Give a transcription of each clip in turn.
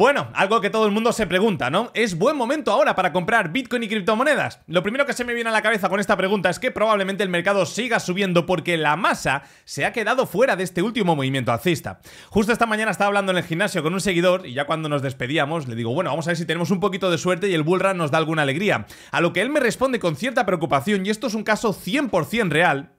Bueno, algo que todo el mundo se pregunta, ¿no? ¿Es buen momento ahora para comprar Bitcoin y criptomonedas? Lo primero que se me viene a la cabeza con esta pregunta es que probablemente el mercado siga subiendo porque la masa se ha quedado fuera de este último movimiento alcista. Justo esta mañana estaba hablando en el gimnasio con un seguidor y ya cuando nos despedíamos le digo, bueno, vamos a ver si tenemos un poquito de suerte y el bullrun nos da alguna alegría. A lo que él me responde con cierta preocupación y esto es un caso 100% real.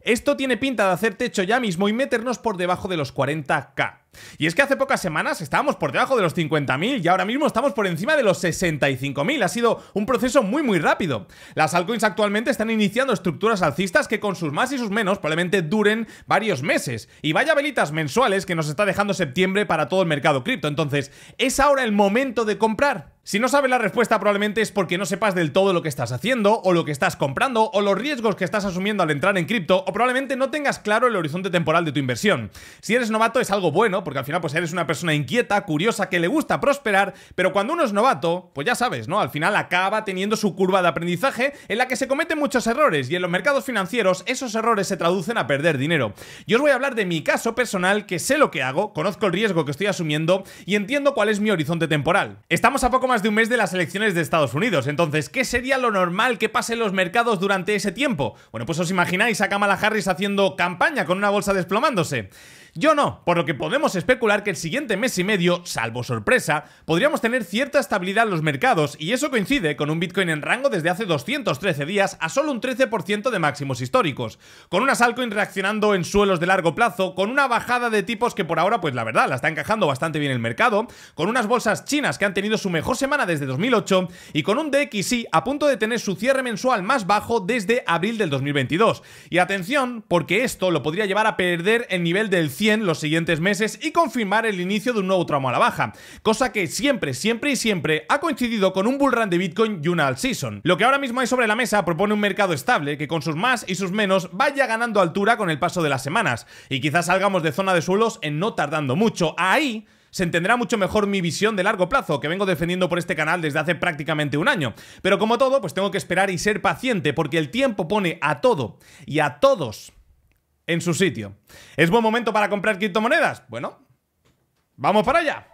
Esto tiene pinta de hacer techo ya mismo y meternos por debajo de los 40k. Y es que hace pocas semanas estábamos por debajo de los 50.000 y ahora mismo estamos por encima de los 65.000. Ha sido un proceso muy muy rápido. Las altcoins actualmente están iniciando estructuras alcistas que con sus más y sus menos probablemente duren varios meses. Y vaya velitas mensuales que nos está dejando septiembre para todo el mercado cripto. Entonces, ¿es ahora el momento de comprar? Si no sabes la respuesta probablemente es porque no sepas del todo lo que estás haciendo o lo que estás comprando o los riesgos que estás asumiendo al entrar en cripto o probablemente no tengas claro el horizonte temporal de tu inversión. Si eres novato es algo bueno porque al final pues eres una persona inquieta, curiosa, que le gusta prosperar, pero cuando uno es novato, pues ya sabes, ¿no? Al final acaba teniendo su curva de aprendizaje en la que se cometen muchos errores y en los mercados financieros esos errores se traducen a perder dinero. Yo os voy a hablar de mi caso personal que sé lo que hago, conozco el riesgo que estoy asumiendo y entiendo cuál es mi horizonte temporal. Estamos a poco más de un mes de las elecciones de Estados Unidos. Entonces, ¿qué sería lo normal que pase en los mercados durante ese tiempo? Bueno, pues os imagináis a Kamala Harris haciendo campaña con una bolsa desplomándose. Yo no, por lo que podemos especular que el siguiente mes y medio, salvo sorpresa, podríamos tener cierta estabilidad en los mercados y eso coincide con un Bitcoin en rango desde hace 213 días a solo un 13% de máximos históricos, con unas altcoins reaccionando en suelos de largo plazo, con una bajada de tipos que por ahora pues la verdad la está encajando bastante bien el mercado, con unas bolsas chinas que han tenido su mejor semana desde 2008 y con un DXY a punto de tener su cierre mensual más bajo desde abril del 2022. Y atención, porque esto lo podría llevar a perder el nivel del 100 los siguientes meses y confirmar el inicio de un nuevo tramo a la baja, cosa que siempre, siempre y siempre ha coincidido con un bullrun de Bitcoin y una all season. Lo que ahora mismo hay sobre la mesa propone un mercado estable que con sus más y sus menos vaya ganando altura con el paso de las semanas y quizás salgamos de zona de suelos en no tardando mucho. Ahí se entenderá mucho mejor mi visión de largo plazo, que vengo defendiendo por este canal desde hace prácticamente un año. Pero como todo, pues tengo que esperar y ser paciente, porque el tiempo pone a todo y a todos en su sitio. ¿Es buen momento para comprar criptomonedas? Bueno, vamos para allá.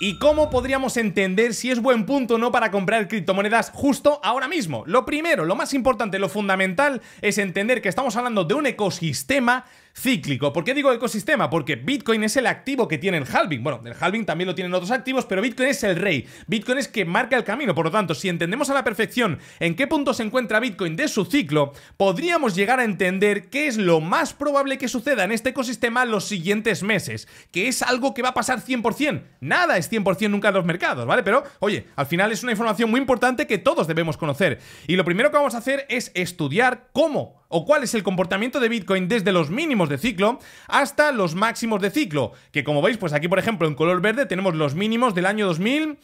¿Y cómo podríamos entender si es buen punto o no para comprar criptomonedas justo ahora mismo? Lo primero, lo más importante, lo fundamental es entender que estamos hablando de un ecosistema cíclico. ¿Por qué digo ecosistema? Porque Bitcoin es el activo que tiene el halving. Bueno, el halving también lo tienen otros activos, pero Bitcoin es el rey. Bitcoin es que marca el camino. Por lo tanto, si entendemos a la perfección en qué punto se encuentra Bitcoin de su ciclo, podríamos llegar a entender qué es lo más probable que suceda en este ecosistema los siguientes meses, que es algo que va a pasar 100%. Nada es 100% nunca en los mercados, ¿vale? Pero, oye, al final es una información muy importante que todos debemos conocer. Y lo primero que vamos a hacer es estudiar cómo o cuál es el comportamiento de Bitcoin desde los mínimos de ciclo hasta los máximos de ciclo, que como veis, pues aquí por ejemplo en color verde tenemos los mínimos del año 2017,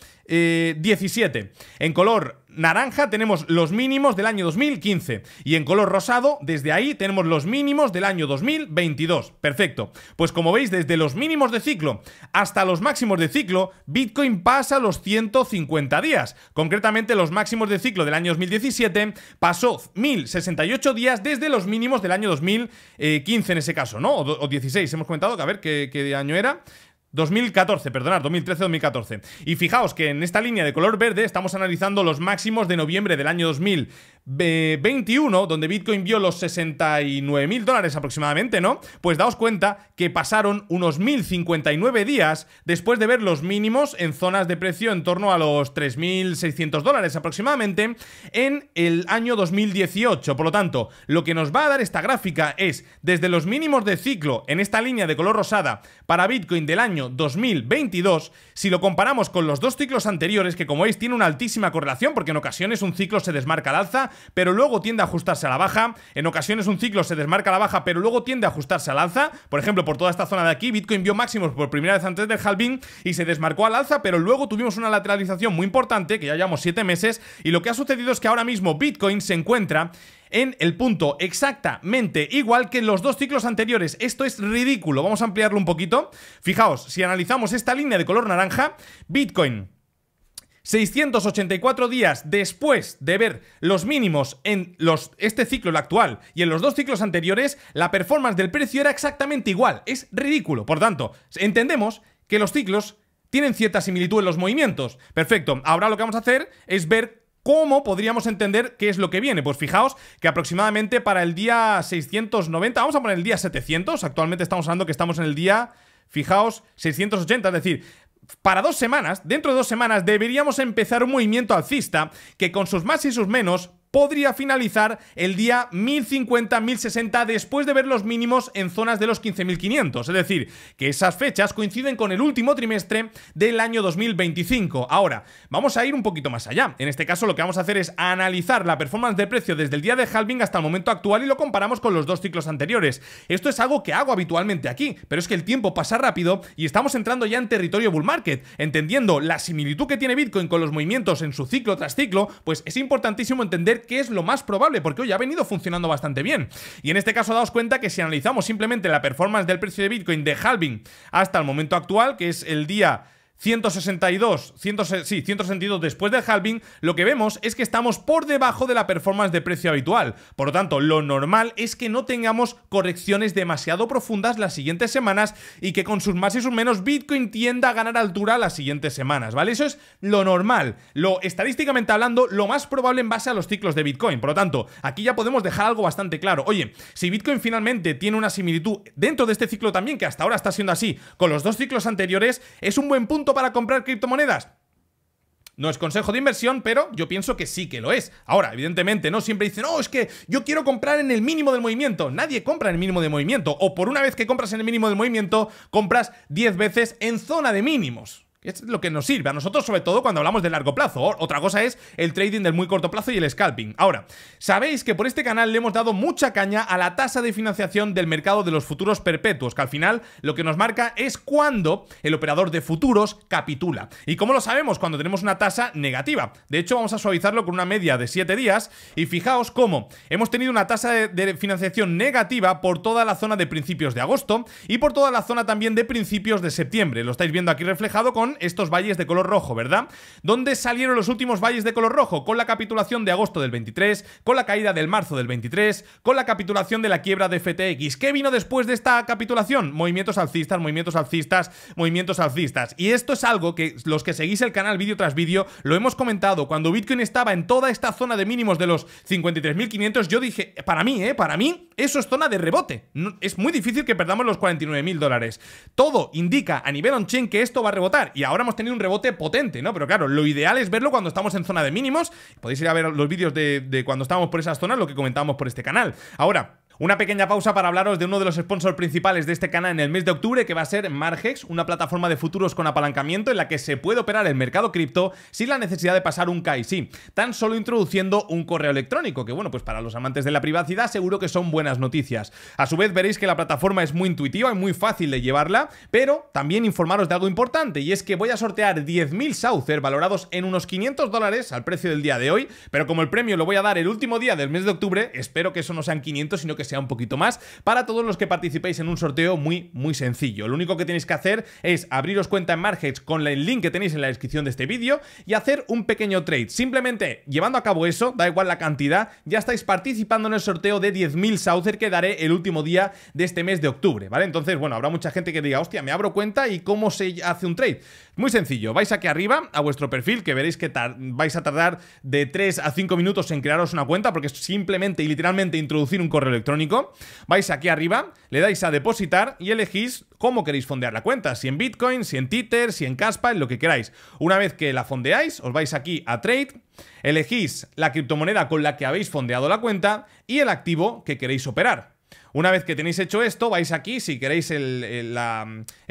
eh, en color naranja tenemos los mínimos del año 2015 y en color rosado desde ahí tenemos los mínimos del año 2022. Perfecto. Pues como veis, desde los mínimos de ciclo hasta los máximos de ciclo, Bitcoin pasa los 150 días. Concretamente, los máximos de ciclo del año 2017 pasó 1068 días desde los mínimos del año 2015 en ese caso, ¿no? O 16, hemos comentado que a ver qué, qué año era. 2014, perdonad, 2013-2014. Y fijaos que en esta línea de color verde estamos analizando los máximos de noviembre del año 2000 21, donde Bitcoin vio los 69 mil dólares aproximadamente, ¿no? Pues daos cuenta que pasaron unos 1059 días después de ver los mínimos en zonas de precio en torno a los 3.600 dólares aproximadamente en el año 2018. Por lo tanto, lo que nos va a dar esta gráfica es desde los mínimos de ciclo en esta línea de color rosada para Bitcoin del año 2022, si lo comparamos con los dos ciclos anteriores, que como veis tiene una altísima correlación porque en ocasiones un ciclo se desmarca al alza, pero luego tiende a ajustarse a la baja. En ocasiones un ciclo se desmarca a la baja, pero luego tiende a ajustarse al alza. Por ejemplo, por toda esta zona de aquí, Bitcoin vio máximos por primera vez antes del halving y se desmarcó al alza, pero luego tuvimos una lateralización muy importante, que ya llevamos 7 meses, y lo que ha sucedido es que ahora mismo Bitcoin se encuentra en el punto exactamente igual que en los dos ciclos anteriores. Esto es ridículo. Vamos a ampliarlo un poquito. Fijaos, si analizamos esta línea de color naranja, Bitcoin 684 días después de ver los mínimos en los, este ciclo, el actual, y en los dos ciclos anteriores, la performance del precio era exactamente igual. Es ridículo. Por tanto, entendemos que los ciclos tienen cierta similitud en los movimientos. Perfecto. Ahora lo que vamos a hacer es ver ¿Cómo podríamos entender qué es lo que viene? Pues fijaos que aproximadamente para el día 690, vamos a poner el día 700, actualmente estamos hablando que estamos en el día, fijaos, 680, es decir, para dos semanas, dentro de dos semanas, deberíamos empezar un movimiento alcista que con sus más y sus menos podría finalizar el día 1050-1060 después de ver los mínimos en zonas de los 15.500. Es decir, que esas fechas coinciden con el último trimestre del año 2025. Ahora, vamos a ir un poquito más allá. En este caso lo que vamos a hacer es analizar la performance de precio desde el día de halving hasta el momento actual y lo comparamos con los dos ciclos anteriores. Esto es algo que hago habitualmente aquí, pero es que el tiempo pasa rápido y estamos entrando ya en territorio bull market. Entendiendo la similitud que tiene Bitcoin con los movimientos en su ciclo tras ciclo, pues es importantísimo entender que es lo más probable, porque hoy ha venido funcionando bastante bien. Y en este caso daos cuenta que si analizamos simplemente la performance del precio de Bitcoin de halving hasta el momento actual, que es el día 162, 100, sí, 162 después del halving, lo que vemos es que estamos por debajo de la performance de precio habitual. Por lo tanto, lo normal es que no tengamos correcciones demasiado profundas las siguientes semanas y que con sus más y sus menos Bitcoin tienda a ganar altura las siguientes semanas, ¿vale? Eso es lo normal, lo estadísticamente hablando, lo más probable en base a los ciclos de Bitcoin. Por lo tanto, aquí ya podemos dejar algo bastante claro. Oye, si Bitcoin finalmente tiene una similitud dentro de este ciclo también, que hasta ahora está siendo así, con los dos ciclos anteriores, es un buen punto para comprar criptomonedas? No es consejo de inversión, pero yo pienso que sí que lo es. Ahora, evidentemente, no siempre dicen, no, oh, es que yo quiero comprar en el mínimo del movimiento. Nadie compra en el mínimo del movimiento. O por una vez que compras en el mínimo del movimiento, compras 10 veces en zona de mínimos. Es lo que nos sirve a nosotros, sobre todo cuando hablamos de largo plazo. Otra cosa es el trading del muy corto plazo y el scalping. Ahora, sabéis que por este canal le hemos dado mucha caña a la tasa de financiación del mercado de los futuros perpetuos, que al final lo que nos marca es cuando el operador de futuros capitula. ¿Y cómo lo sabemos? Cuando tenemos una tasa negativa. De hecho, vamos a suavizarlo con una media de 7 días y fijaos cómo hemos tenido una tasa de financiación negativa por toda la zona de principios de agosto y por toda la zona también de principios de septiembre. Lo estáis viendo aquí reflejado con estos valles de color rojo, ¿verdad? ¿Dónde salieron los últimos valles de color rojo? Con la capitulación de agosto del 23, con la caída del marzo del 23, con la capitulación de la quiebra de FTX. ¿Qué vino después de esta capitulación? Movimientos alcistas, movimientos alcistas, movimientos alcistas. Y esto es algo que los que seguís el canal vídeo tras vídeo, lo hemos comentado, cuando Bitcoin estaba en toda esta zona de mínimos de los 53.500, yo dije, para mí, ¿eh? Para mí, eso es zona de rebote. es muy difícil que perdamos los 49.000 dólares. Todo indica a nivel on-chain que esto va a rebotar y ahora hemos tenido un rebote potente, ¿no? Pero claro, lo ideal es verlo cuando estamos en zona de mínimos. Podéis ir a ver los vídeos de, de cuando estábamos por esas zonas, lo que comentábamos por este canal. Ahora, una pequeña pausa para hablaros de uno de los sponsors principales de este canal en el mes de octubre, que va a ser Margex, una plataforma de futuros con apalancamiento en la que se puede operar el mercado cripto sin la necesidad de pasar un KYC, tan solo introduciendo un correo electrónico, que bueno, pues para los amantes de la privacidad seguro que son buenas noticias. A su vez veréis que la plataforma es muy intuitiva y muy fácil de llevarla, pero también informaros de algo importante, y es que voy a sortear 10.000 Saucer valorados en unos 500 dólares al precio del día de hoy, pero como el premio lo voy a dar el último día del mes de octubre, espero que eso no sean 500, sino que sea un poquito más, para todos los que participéis en un sorteo muy, muy sencillo. Lo único que tenéis que hacer es abriros cuenta en Markets con el link que tenéis en la descripción de este vídeo y hacer un pequeño trade. Simplemente llevando a cabo eso, da igual la cantidad, ya estáis participando en el sorteo de 10.000 Saucer que daré el último día de este mes de octubre, ¿vale? Entonces, bueno, habrá mucha gente que diga, hostia, me abro cuenta y cómo se hace un trade. Muy sencillo, vais aquí arriba a vuestro perfil, que veréis que vais a tardar de 3 a 5 minutos en crearos una cuenta, porque es simplemente y literalmente introducir un correo electrónico. Vais aquí arriba, le dais a depositar y elegís cómo queréis fondear la cuenta, si en Bitcoin, si en Tether, si en Caspa, en lo que queráis. Una vez que la fondeáis, os vais aquí a Trade, elegís la criptomoneda con la que habéis fondeado la cuenta y el activo que queréis operar. Una vez que tenéis hecho esto, vais aquí, si queréis el,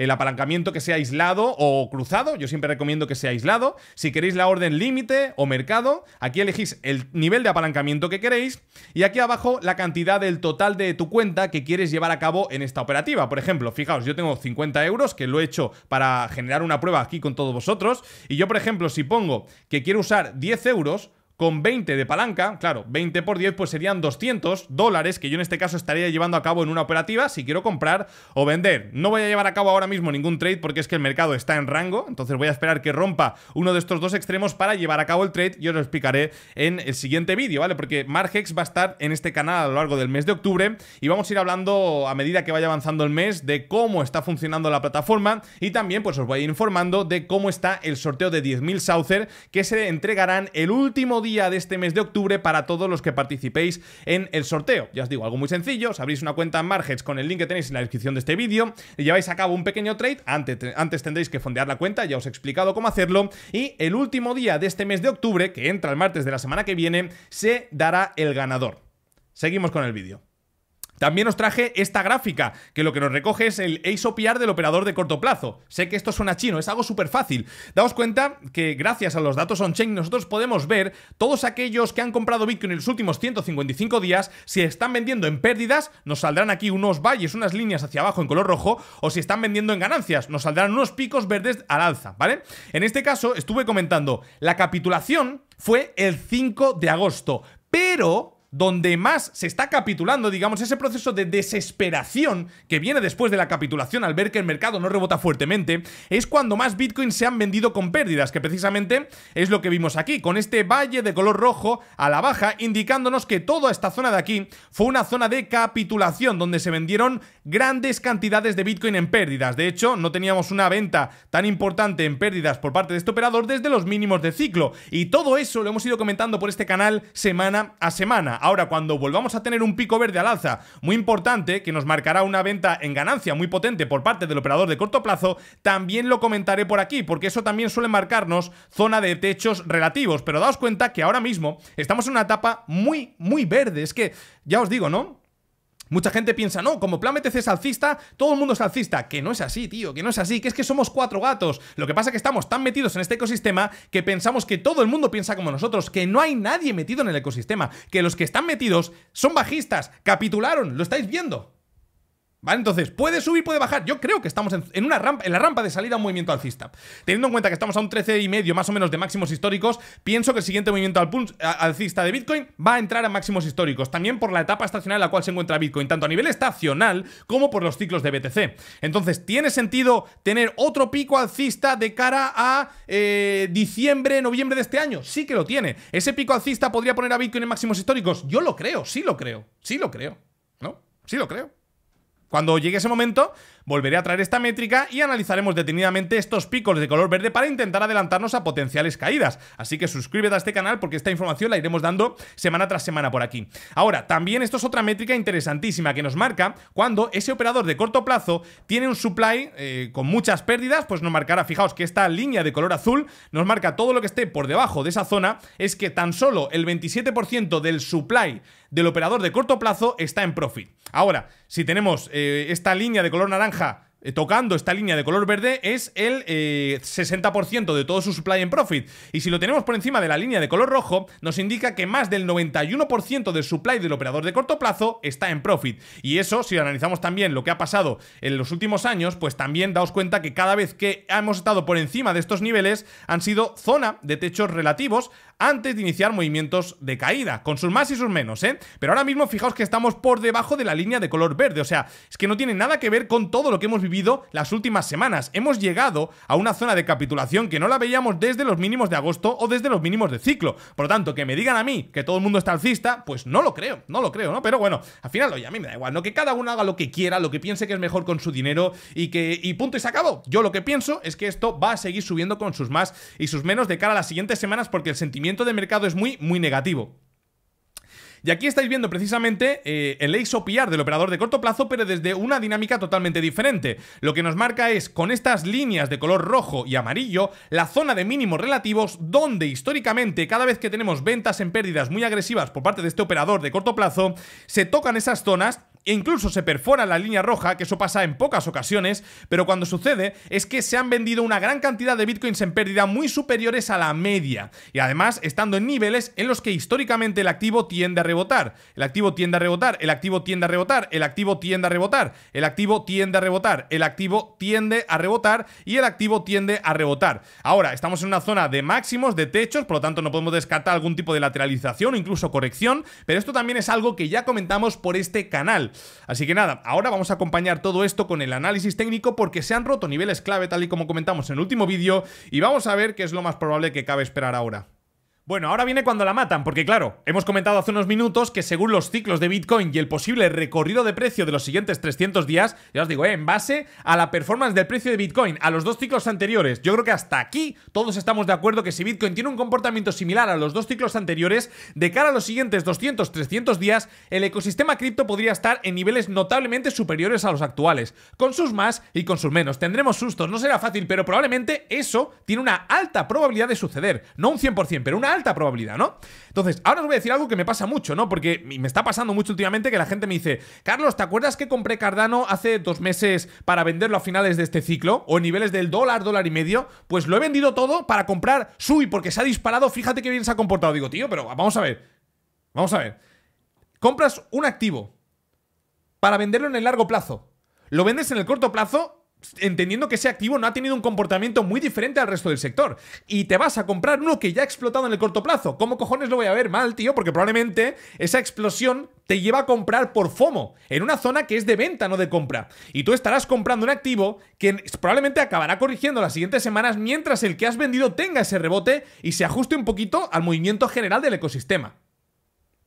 apalancamiento que sea aislado o cruzado, yo siempre recomiendo que sea aislado. Si queréis la orden límite o mercado, aquí elegís el nivel de apalancamiento que queréis y aquí abajo la cantidad del total de tu cuenta que quieres llevar a cabo en esta operativa. Por ejemplo, fijaos, yo tengo 50 euros que lo he hecho para generar una prueba aquí con todos vosotros y yo, por ejemplo, si pongo que quiero usar 10 euros, con 20 de palanca, claro, 20 por 10 pues serían 200 dólares que yo en este caso estaría llevando a cabo en una operativa si quiero comprar o vender. No voy a llevar a cabo ahora mismo ningún trade porque es que el mercado está en rango, entonces voy a esperar que rompa uno de estos dos extremos para llevar a cabo el trade y os lo explicaré en el siguiente vídeo, ¿vale? Porque Margex va a estar en este canal a lo largo del mes de octubre y vamos a ir hablando a medida que vaya avanzando el mes de cómo está funcionando la plataforma y también pues os voy a ir informando de cómo está el sorteo de 10.000 Saucer que se entregarán el último día día de este mes de octubre para todos los que participéis en el sorteo. Ya os digo, algo muy sencillo, os abrís una cuenta en Margets con el link que tenéis en la descripción de este vídeo, y lleváis a cabo un pequeño trade, antes, antes tendréis que fondear la cuenta, ya os he explicado cómo hacerlo, y el último día de este mes de octubre, que entra el martes de la semana que viene, se dará el ganador. Seguimos con el vídeo. También os traje esta gráfica, que lo que nos recoge es el ASOPR del operador de corto plazo. Sé que esto suena chino, es algo súper fácil. Daos cuenta que gracias a los datos on-chain nosotros podemos ver todos aquellos que han comprado Bitcoin en los últimos 155 días, si están vendiendo en pérdidas, nos saldrán aquí unos valles, unas líneas hacia abajo en color rojo, o si están vendiendo en ganancias, nos saldrán unos picos verdes al alza, ¿vale? En este caso estuve comentando, la capitulación fue el 5 de agosto, pero donde más se está capitulando, digamos, ese proceso de desesperación que viene después de la capitulación al ver que el mercado no rebota fuertemente, es cuando más Bitcoin se han vendido con pérdidas, que precisamente es lo que vimos aquí, con este valle de color rojo a la baja, indicándonos que toda esta zona de aquí fue una zona de capitulación, donde se vendieron grandes cantidades de Bitcoin en pérdidas. De hecho, no teníamos una venta tan importante en pérdidas por parte de este operador desde los mínimos de ciclo. Y todo eso lo hemos ido comentando por este canal semana a semana. Ahora, cuando volvamos a tener un pico verde al alza muy importante, que nos marcará una venta en ganancia muy potente por parte del operador de corto plazo, también lo comentaré por aquí, porque eso también suele marcarnos zona de techos relativos. Pero daos cuenta que ahora mismo estamos en una etapa muy, muy verde. Es que, ya os digo, ¿no? Mucha gente piensa, no, como Plan BTC es alcista, todo el mundo es alcista. Que no es así, tío, que no es así, que es que somos cuatro gatos. Lo que pasa es que estamos tan metidos en este ecosistema que pensamos que todo el mundo piensa como nosotros, que no hay nadie metido en el ecosistema, que los que están metidos son bajistas, capitularon, lo estáis viendo. ¿Vale? Entonces, puede subir, puede bajar. Yo creo que estamos en, una rampa, en la rampa de salida a un movimiento alcista. Teniendo en cuenta que estamos a un 13,5 más o menos de máximos históricos, pienso que el siguiente movimiento alcista de Bitcoin va a entrar a máximos históricos. También por la etapa estacional en la cual se encuentra Bitcoin, tanto a nivel estacional como por los ciclos de BTC. Entonces, tiene sentido tener otro pico alcista de cara a eh, diciembre, noviembre de este año. Sí que lo tiene. ¿Ese pico alcista podría poner a Bitcoin en máximos históricos? Yo lo creo, sí lo creo. Sí lo creo. ¿No? Sí lo creo. Cuando llegue ese momento, Volveré a traer esta métrica y analizaremos detenidamente estos picos de color verde para intentar adelantarnos a potenciales caídas. Así que suscríbete a este canal porque esta información la iremos dando semana tras semana por aquí. Ahora, también esto es otra métrica interesantísima que nos marca cuando ese operador de corto plazo tiene un supply eh, con muchas pérdidas, pues nos marcará, fijaos que esta línea de color azul nos marca todo lo que esté por debajo de esa zona, es que tan solo el 27% del supply del operador de corto plazo está en profit. Ahora, si tenemos eh, esta línea de color naranja eh, tocando esta línea de color verde es el 60% eh, de todo su supply en profit. Y si lo tenemos por encima de la línea de color rojo, nos indica que más del 91% del supply del operador de corto plazo está en profit. Y eso, si analizamos también lo que ha pasado en los últimos años, pues también daos cuenta que cada vez que hemos estado por encima de estos niveles han sido zona de techos relativos antes de iniciar movimientos de caída, con sus más y sus menos, ¿eh? Pero ahora mismo fijaos que estamos por debajo de la línea de color verde, o sea, es que no tiene nada que ver con todo lo que hemos vivido las últimas semanas. Hemos llegado a una zona de capitulación que no la veíamos desde los mínimos de agosto o desde los mínimos de ciclo. Por lo tanto, que me digan a mí que todo el mundo está alcista, pues no lo creo, no lo creo, ¿no? Pero bueno, al final, ya a mí me da igual, ¿no? Que cada uno haga lo que quiera, lo que piense que es mejor con su dinero y que... y punto y se acabó. Yo lo que pienso es que esto va a seguir subiendo con sus más y sus menos de cara a las siguientes semanas porque el sentimiento de mercado es muy, muy negativo. Y aquí estáis viendo precisamente eh, el exopiar del operador de corto plazo, pero desde una dinámica totalmente diferente. Lo que nos marca es, con estas líneas de color rojo y amarillo, la zona de mínimos relativos donde históricamente, cada vez que tenemos ventas en pérdidas muy agresivas por parte de este operador de corto plazo, se tocan esas zonas e incluso se perfora la línea roja, que eso pasa en pocas ocasiones, pero cuando sucede es que se han vendido una gran cantidad de bitcoins en pérdida muy superiores a la media, y además estando en niveles en los que históricamente el activo tiende a rebotar, el activo tiende a rebotar, el activo tiende a rebotar, el activo tiende a rebotar, el activo tiende a rebotar, el activo tiende a rebotar y el activo tiende a rebotar. Ahora, estamos en una zona de máximos, de techos, por lo tanto no podemos descartar algún tipo de lateralización o incluso corrección, pero esto también es algo que ya comentamos por este canal. Así que nada, ahora vamos a acompañar todo esto con el análisis técnico porque se han roto niveles clave tal y como comentamos en el último vídeo y vamos a ver qué es lo más probable que cabe esperar ahora. Bueno, ahora viene cuando la matan, porque claro, hemos comentado hace unos minutos que según los ciclos de Bitcoin y el posible recorrido de precio de los siguientes 300 días, ya os digo, ¿eh? en base a la performance del precio de Bitcoin, a los dos ciclos anteriores, yo creo que hasta aquí todos estamos de acuerdo que si Bitcoin tiene un comportamiento similar a los dos ciclos anteriores, de cara a los siguientes 200, 300 días, el ecosistema cripto podría estar en niveles notablemente superiores a los actuales, con sus más y con sus menos. Tendremos sustos, no será fácil, pero probablemente eso tiene una alta probabilidad de suceder, no un 100%, pero una alta probabilidad, ¿no? Entonces, ahora os voy a decir algo que me pasa mucho, ¿no? Porque me está pasando mucho últimamente que la gente me dice, Carlos, ¿te acuerdas que compré Cardano hace dos meses para venderlo a finales de este ciclo? O en niveles del dólar, dólar y medio. Pues lo he vendido todo para comprar Sui porque se ha disparado, fíjate qué bien se ha comportado. Digo, tío, pero vamos a ver. Vamos a ver. Compras un activo para venderlo en el largo plazo. Lo vendes en el corto plazo entendiendo que ese activo, no ha tenido un comportamiento muy diferente al resto del sector. Y te vas a comprar uno que ya ha explotado en el corto plazo. ¿Cómo cojones lo voy a ver mal, tío? Porque probablemente esa explosión te lleva a comprar por FOMO, en una zona que es de venta, no de compra. Y tú estarás comprando un activo que probablemente acabará corrigiendo las siguientes semanas mientras el que has vendido tenga ese rebote y se ajuste un poquito al movimiento general del ecosistema.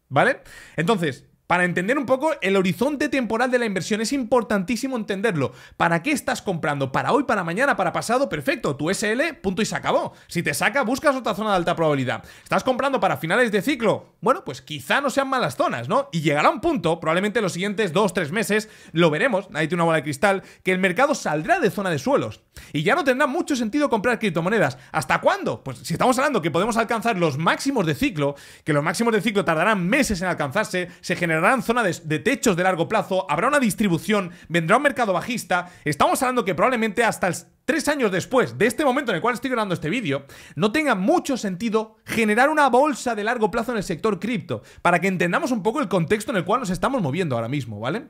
¿Vale? Entonces, para entender un poco el horizonte temporal de la inversión, es importantísimo entenderlo. ¿Para qué estás comprando? ¿Para hoy, para mañana, para pasado? Perfecto, tu SL, punto y se acabó. Si te saca, buscas otra zona de alta probabilidad. ¿Estás comprando para finales de ciclo? Bueno, pues quizá no sean malas zonas, ¿no? Y llegará un punto, probablemente los siguientes dos, tres meses, lo veremos, nadie tiene una bola de cristal, que el mercado saldrá de zona de suelos. Y ya no tendrá mucho sentido comprar criptomonedas. ¿Hasta cuándo? Pues si estamos hablando que podemos alcanzar los máximos de ciclo, que los máximos de ciclo tardarán meses en alcanzarse, se generará generarán zona de, techos de largo plazo, habrá una distribución, vendrá un mercado bajista. Estamos hablando que probablemente hasta tres años después de este momento en el cual estoy grabando este vídeo, no tenga mucho sentido generar una bolsa de largo plazo en el sector cripto, para que entendamos un poco el contexto en el cual nos estamos moviendo ahora mismo, ¿vale?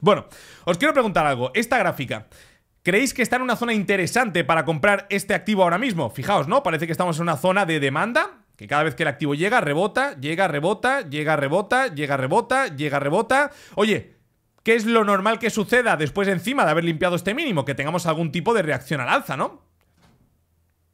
Bueno, os quiero preguntar algo. Esta gráfica, ¿Creéis que está en una zona interesante para comprar este activo ahora mismo? Fijaos, ¿no? Parece que estamos en una zona de demanda, que cada vez que el activo llega, rebota, llega, rebota, llega, rebota, llega, rebota, llega, rebota. Oye, ¿qué es lo normal que suceda después encima de haber limpiado este mínimo? Que tengamos algún tipo de reacción al alza, ¿no?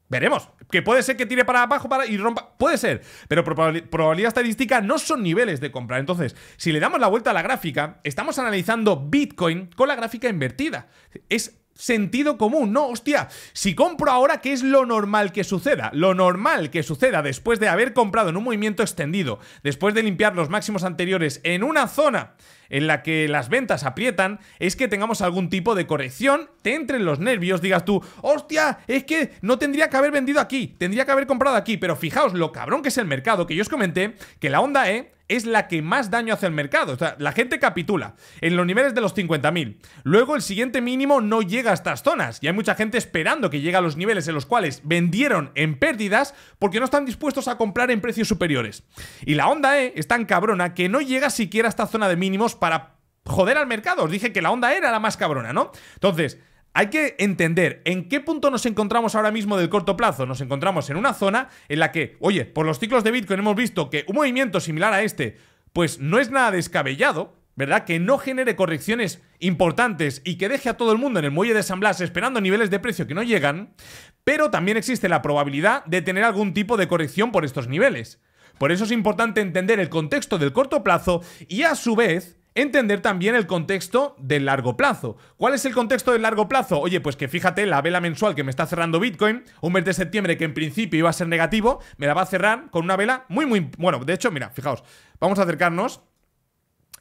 Veremos. Que puede ser que tire para abajo para y rompa. Puede ser. Pero probabilidad estadística no son niveles de compra. Entonces, si le damos la vuelta a la gráfica, estamos analizando Bitcoin con la gráfica invertida. Es sentido común, ¿no? Hostia, si compro ahora, ¿qué es lo normal que suceda? Lo normal que suceda después de haber comprado en un movimiento extendido, después de limpiar los máximos anteriores en una zona en la que las ventas aprietan, es que tengamos algún tipo de corrección, te entren los nervios, digas tú, hostia, es que no tendría que haber vendido aquí, tendría que haber comprado aquí, pero fijaos lo cabrón que es el mercado, que yo os comenté que la onda E es la que más daño hace al mercado. O sea, la gente capitula en los niveles de los 50.000. Luego el siguiente mínimo no llega a estas zonas y hay mucha gente esperando que llegue a los niveles en los cuales vendieron en pérdidas porque no están dispuestos a comprar en precios superiores. Y la onda E es tan cabrona que no llega siquiera a esta zona de mínimos para joder al mercado. Os dije que la onda E era la más cabrona, ¿no? Entonces, hay que entender en qué punto nos encontramos ahora mismo del corto plazo. Nos encontramos en una zona en la que, oye, por los ciclos de Bitcoin hemos visto que un movimiento similar a este, pues no es nada descabellado, ¿verdad? Que no genere correcciones importantes y que deje a todo el mundo en el muelle de San Blas esperando niveles de precio que no llegan, pero también existe la probabilidad de tener algún tipo de corrección por estos niveles. Por eso es importante entender el contexto del corto plazo y a su vez entender también el contexto del largo plazo. ¿Cuál es el contexto del largo plazo? Oye, pues que fíjate, la vela mensual que me está cerrando Bitcoin, un mes de septiembre que en principio iba a ser negativo, me la va a cerrar con una vela muy, muy... Bueno, de hecho, mira, fijaos, vamos a acercarnos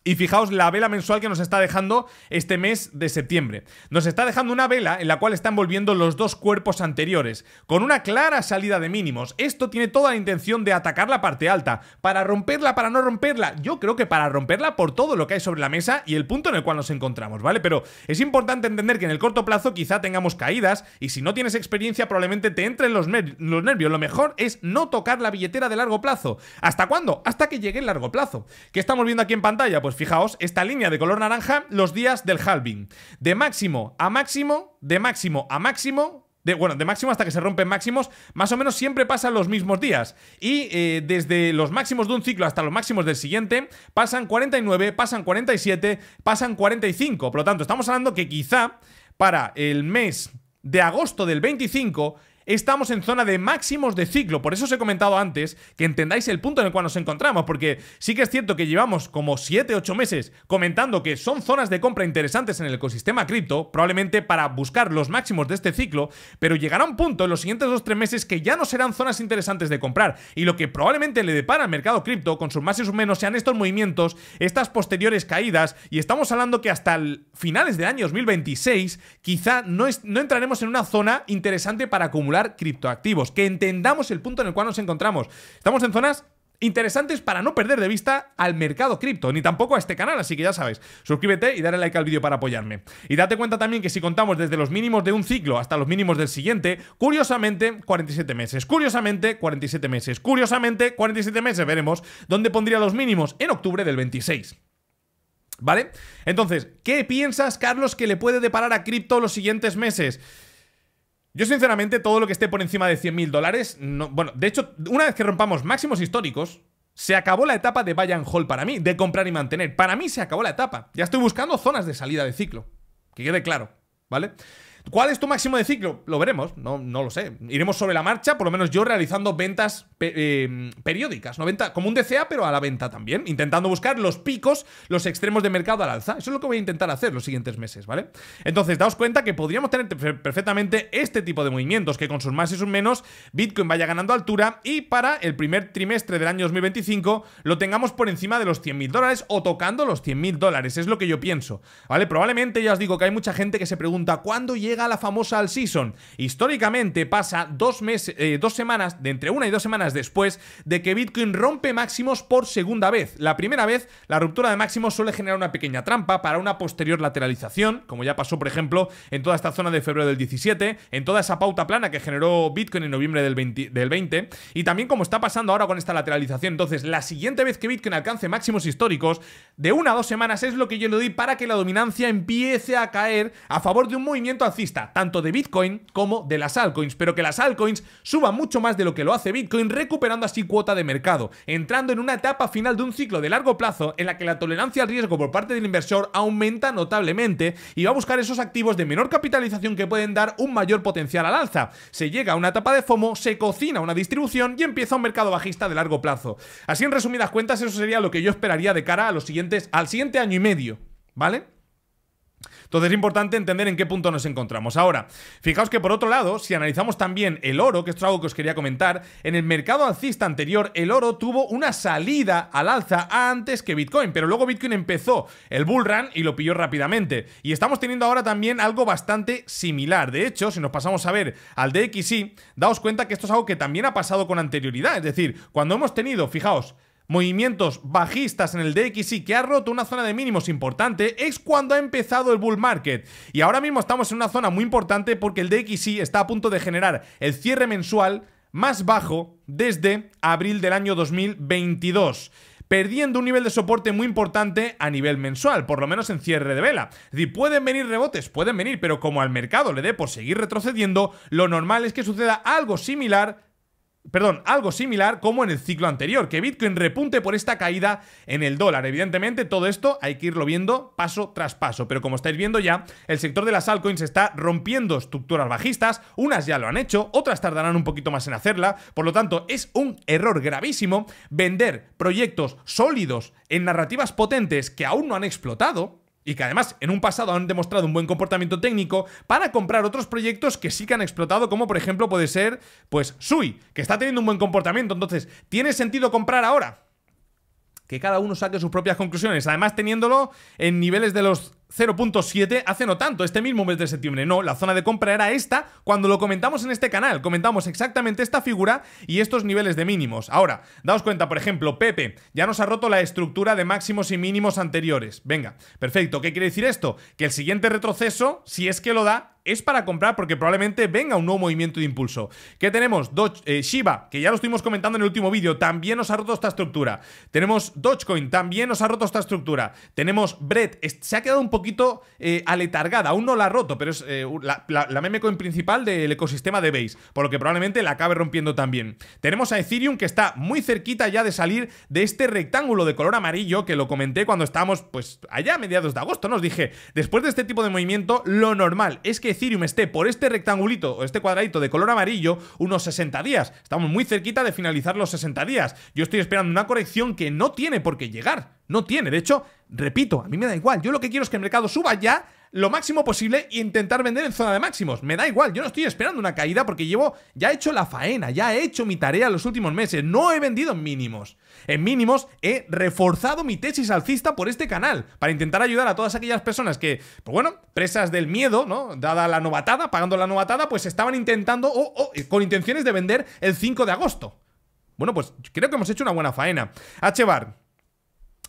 y fijaos la vela mensual que nos está dejando este mes de septiembre. Nos está dejando una vela en la cual están volviendo los dos cuerpos anteriores, con una clara salida de mínimos. Esto tiene toda la intención de atacar la parte alta, para romperla, para no romperla. Yo creo que para romperla por todo lo que hay sobre la mesa y el punto en el cual nos encontramos, ¿vale? Pero es importante entender que en el corto plazo quizá tengamos caídas y si no tienes experiencia probablemente te entren los, nervios. Lo mejor es no tocar la billetera de largo plazo. ¿Hasta cuándo? Hasta que llegue el largo plazo. ¿Qué estamos viendo aquí en pantalla? Pues fijaos, esta línea de color naranja, los días del halving. De máximo a máximo, de máximo a máximo, de, bueno, de máximo hasta que se rompen máximos, más o menos siempre pasan los mismos días. Y eh, desde los máximos de un ciclo hasta los máximos del siguiente, pasan 49, pasan 47, pasan 45. Por lo tanto, estamos hablando que quizá para el mes de agosto del 25 estamos en zona de máximos de ciclo. Por eso os he comentado antes que entendáis el punto en el cual nos encontramos, porque sí que es cierto que llevamos como 7, 8 meses comentando que son zonas de compra interesantes en el ecosistema cripto, probablemente para buscar los máximos de este ciclo, pero llegará un punto en los siguientes 2-3 meses que ya no serán zonas interesantes de comprar. Y lo que probablemente le depara al mercado cripto, con sus más y sus menos, sean estos movimientos, estas posteriores caídas, y estamos hablando que hasta finales de año 2026 quizá no entraremos en una zona interesante para acumular criptoactivos, que entendamos el punto en el cual nos encontramos. Estamos en zonas interesantes para no perder de vista al mercado cripto, ni tampoco a este canal, así que ya sabes, suscríbete y dale like al vídeo para apoyarme. Y date cuenta también que si contamos desde los mínimos de un ciclo hasta los mínimos del siguiente, curiosamente 47 meses, curiosamente 47 meses, curiosamente 47 meses, veremos dónde pondría los mínimos en octubre del 26. ¿Vale? Entonces, ¿qué piensas, Carlos, que le puede deparar a cripto los siguientes meses? Yo, sinceramente, todo lo que esté por encima de 100.000 mil dólares. bueno, de hecho, una vez que rompamos máximos históricos, se acabó la etapa de buy and hold para mí, de comprar y mantener. Para mí se acabó la etapa. Ya estoy buscando zonas de salida de ciclo. Que quede claro, ¿vale? ¿Cuál es tu máximo de ciclo? Lo veremos, no, no lo sé. Iremos sobre la marcha, por lo menos yo realizando ventas em, periódicas, ¿no? Venta, como un DCA, pero a la venta también, intentando buscar los picos, los extremos de mercado al alza. Eso es lo que voy a intentar hacer los siguientes meses, ¿vale? Entonces, daos cuenta que podríamos tener perfectamente este tipo de movimientos, que con sus más y sus menos, Bitcoin vaya ganando altura y para el primer trimestre del año 2025 lo tengamos por encima de los 100.000 dólares o tocando los 100.000 dólares, es lo que yo pienso, ¿vale? Probablemente ya os digo que hay mucha gente que se pregunta, ¿cuándo llega? a la famosa All Season. Históricamente pasa dos, meses, eh, dos semanas, de entre una y dos semanas después, de que Bitcoin rompe máximos por segunda vez. La primera vez, la ruptura de máximos suele generar una pequeña trampa para una posterior lateralización, como ya pasó, por ejemplo, en toda esta zona de febrero del 17, en toda esa pauta plana que generó Bitcoin en noviembre del 20, y también como está pasando ahora con esta lateralización. Entonces, la siguiente vez que Bitcoin alcance máximos históricos, de una a dos semanas es lo que yo le doy para que la dominancia empiece a caer a favor de un movimiento así tanto de Bitcoin como de las altcoins, pero que las altcoins suban mucho más de lo que lo hace Bitcoin, recuperando así cuota de mercado, entrando en una etapa final de un ciclo de largo plazo en la que la tolerancia al riesgo por parte del inversor aumenta notablemente y va a buscar esos activos de menor capitalización que pueden dar un mayor potencial al alza. Se llega a una etapa de FOMO, se cocina una distribución y empieza un mercado bajista de largo plazo. Así en resumidas cuentas, eso sería lo que yo esperaría de cara a los siguientes, al siguiente año y medio, ¿vale? Entonces es importante entender en qué punto nos encontramos. Ahora, fijaos que por otro lado, si analizamos también el oro, que esto es algo que os quería comentar, en el mercado alcista anterior el oro tuvo una salida al alza antes que Bitcoin, pero luego Bitcoin empezó el bull run y lo pilló rápidamente. Y estamos teniendo ahora también algo bastante similar. De hecho, si nos pasamos a ver al DXY, daos cuenta que esto es algo que también ha pasado con anterioridad. Es decir, cuando hemos tenido, fijaos, movimientos bajistas en el DXY que ha roto una zona de mínimos importante es cuando ha empezado el bull market. Y ahora mismo estamos en una zona muy importante porque el DXY está a punto de generar el cierre mensual más bajo desde abril del año 2022 perdiendo un nivel de soporte muy importante a nivel mensual, por lo menos en cierre de vela. Es pueden venir rebotes, pueden venir, pero como al mercado le dé por seguir retrocediendo, lo normal es que suceda algo similar perdón, algo similar como en el ciclo anterior, que Bitcoin repunte por esta caída en el dólar. Evidentemente, todo esto hay que irlo viendo paso tras paso, pero como estáis viendo ya, el sector de las altcoins está rompiendo estructuras bajistas, unas ya lo han hecho, otras tardarán un poquito más en hacerla, por lo tanto, es un error gravísimo vender proyectos sólidos en narrativas potentes que aún no han explotado, y que además en un pasado han demostrado un buen comportamiento técnico para comprar otros proyectos que sí que han explotado, como por ejemplo puede ser, pues, Sui, que está teniendo un buen comportamiento. Entonces, ¿tiene sentido comprar ahora? Que cada uno saque sus propias conclusiones, además teniéndolo en niveles de los 0.7 hace no tanto, este mismo mes de septiembre. No, la zona de compra era esta cuando lo comentamos en este canal. Comentamos exactamente esta figura y estos niveles de mínimos. Ahora, daos cuenta, por ejemplo, Pepe ya nos ha roto la estructura de máximos y mínimos anteriores. Venga, perfecto. ¿Qué quiere decir esto? Que el siguiente retroceso, si es que lo da, es para comprar porque probablemente venga un nuevo movimiento de impulso. ¿Qué tenemos? Doge, eh, Shiba, que ya lo estuvimos comentando en el último vídeo, también nos ha roto esta estructura. Tenemos Dogecoin, también nos ha roto esta estructura. Tenemos Bread, se ha quedado un poquito eh, aletargada, aún no la ha roto, pero es eh, la, memecoin meme principal del ecosistema de Base, por lo que probablemente la acabe rompiendo también. Tenemos a Ethereum que está muy cerquita ya de salir de este rectángulo de color amarillo que lo comenté cuando estábamos pues allá a mediados de agosto, nos dije, después de este tipo de movimiento, lo normal es que Ethereum esté por este rectangulito o este cuadradito de color amarillo unos 60 días. Estamos muy cerquita de finalizar los 60 días. Yo estoy esperando una corrección que no tiene por qué llegar. No tiene. De hecho, repito, a mí me da igual. Yo lo que quiero es que el mercado suba ya lo máximo posible e intentar vender en zona de máximos. Me da igual, yo no estoy esperando una caída porque llevo, ya he hecho la faena, ya he hecho mi tarea los últimos meses, no he vendido en mínimos. En mínimos he reforzado mi tesis alcista por este canal para intentar ayudar a todas aquellas personas que, pues bueno, presas del miedo, ¿no? Dada la novatada, pagando la novatada, pues estaban intentando o, con intenciones de vender el 5 de agosto. Bueno, pues creo que hemos hecho una buena faena. H. Bar,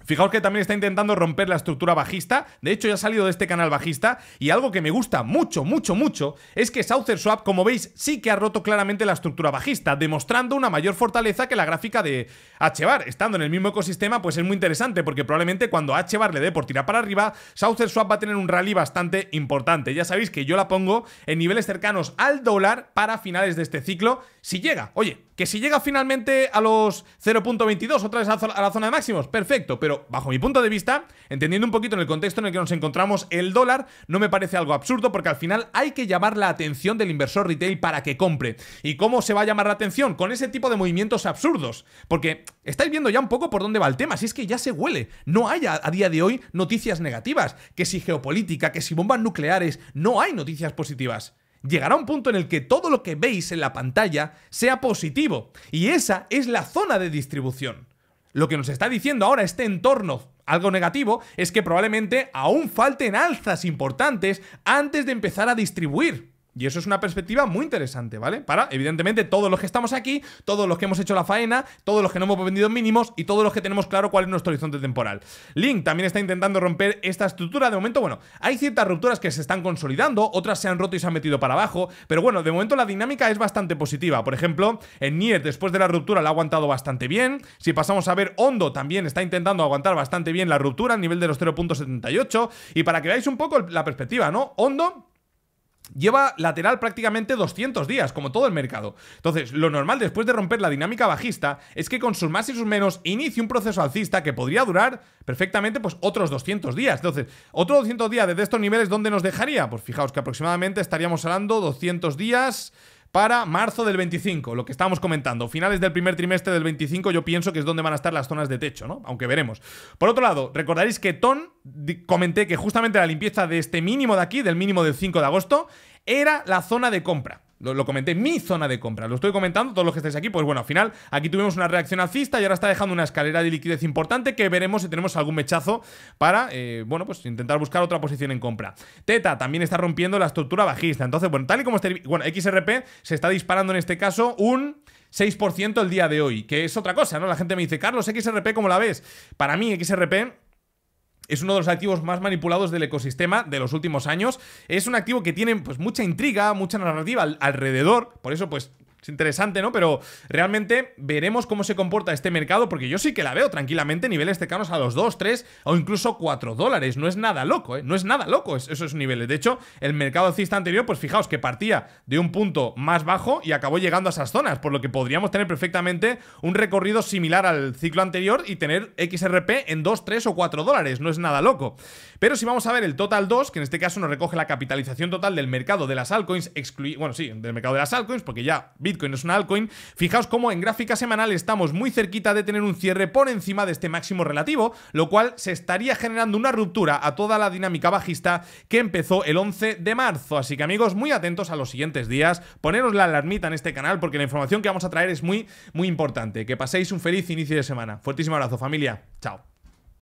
Fijaos que también está intentando romper la estructura bajista. De hecho, ya ha salido de este canal bajista. Y algo que me gusta mucho, mucho, mucho es que Souther Swap, como veis, sí que ha roto claramente la estructura bajista, demostrando una mayor fortaleza que la gráfica de HBAR. Estando en el mismo ecosistema, pues es muy interesante, porque probablemente cuando HBAR le dé por tirar para arriba, Souther Swap va a tener un rally bastante importante. Ya sabéis que yo la pongo en niveles cercanos al dólar para finales de este ciclo, si llega. Oye, que si llega finalmente a los 0.22, otra vez a la zona de máximos, perfecto. Pero bajo mi punto de vista, entendiendo un poquito en el contexto en el que nos encontramos el dólar, no me parece algo absurdo porque al final hay que llamar la atención del inversor retail para que compre. ¿Y cómo se va a llamar la atención? Con ese tipo de movimientos absurdos. Porque estáis viendo ya un poco por dónde va el tema, si es que ya se huele. No hay a, a día de hoy noticias negativas. Que si geopolítica, que si bombas nucleares, no hay noticias positivas llegará un punto en el que todo lo que veis en la pantalla sea positivo. Y esa es la zona de distribución. Lo que nos está diciendo ahora este entorno, algo negativo, es que probablemente aún falten alzas importantes antes de empezar a distribuir. Y eso es una perspectiva muy interesante, ¿vale? Para, evidentemente, todos los que estamos aquí, todos los que hemos hecho la faena, todos los que no hemos vendido mínimos y todos los que tenemos claro cuál es nuestro horizonte temporal. Link también está intentando romper esta estructura. De momento, bueno, hay ciertas rupturas que se están consolidando, otras se han roto y se han metido para abajo, pero bueno, de momento la dinámica es bastante positiva. Por ejemplo, en Nier, después de la ruptura, la ha aguantado bastante bien. Si pasamos a ver, Hondo también está intentando aguantar bastante bien la ruptura, a nivel de los 0.78. Y para que veáis un poco la perspectiva, ¿no? Hondo lleva lateral prácticamente 200 días, como todo el mercado. Entonces, lo normal después de romper la dinámica bajista es que con sus más y sus menos inicie un proceso alcista que podría durar perfectamente pues otros 200 días. Entonces, otros 200 días desde estos niveles, ¿dónde nos dejaría? Pues fijaos que aproximadamente estaríamos hablando 200 días para marzo del 25, lo que estábamos comentando. Finales del primer trimestre del 25 yo pienso que es donde van a estar las zonas de techo, ¿no? Aunque veremos. Por otro lado, recordaréis que Ton comenté que justamente la limpieza de este mínimo de aquí, del mínimo del 5 de agosto, era la zona de compra. Lo, comenté, mi zona de compra. Lo estoy comentando, todos los que estáis aquí. Pues bueno, al final, aquí tuvimos una reacción alcista y ahora está dejando una escalera de liquidez importante que veremos si tenemos algún mechazo para, eh, bueno, pues intentar buscar otra posición en compra. Teta también está rompiendo la estructura bajista. Entonces, bueno, tal y como está Bueno, XRP se está disparando en este caso un. 6% el día de hoy, que es otra cosa, ¿no? La gente me dice, Carlos, XRP, ¿cómo la ves? Para mí, XRP es uno de los activos más manipulados del ecosistema de los últimos años. Es un activo que tiene pues mucha intriga, mucha narrativa alrededor, por eso pues es interesante, ¿no? Pero realmente veremos cómo se comporta este mercado, porque yo sí que la veo tranquilamente niveles cercanos a los 2, 3 o incluso 4 dólares. No es nada loco, ¿eh? No es nada loco esos niveles. De hecho, el mercado alcista anterior, pues fijaos que partía de un punto más bajo y acabó llegando a esas zonas, por lo que podríamos tener perfectamente un recorrido similar al ciclo anterior y tener XRP en 2, 3 o 4 dólares. No es nada loco. Pero si vamos a ver el total 2, que en este caso nos recoge la capitalización total del mercado de las altcoins, bueno, sí, del mercado de las altcoins, porque ya Bitcoin es una altcoin, fijaos cómo en gráfica semanal estamos muy cerquita de tener un cierre por encima de este máximo relativo, lo cual se estaría generando una ruptura a toda la dinámica bajista que empezó el 11 de marzo. Así que amigos, muy atentos a los siguientes días, poneros la alarmita en este canal porque la información que vamos a traer es muy, muy importante. Que paséis un feliz inicio de semana. Fuertísimo abrazo familia, chao.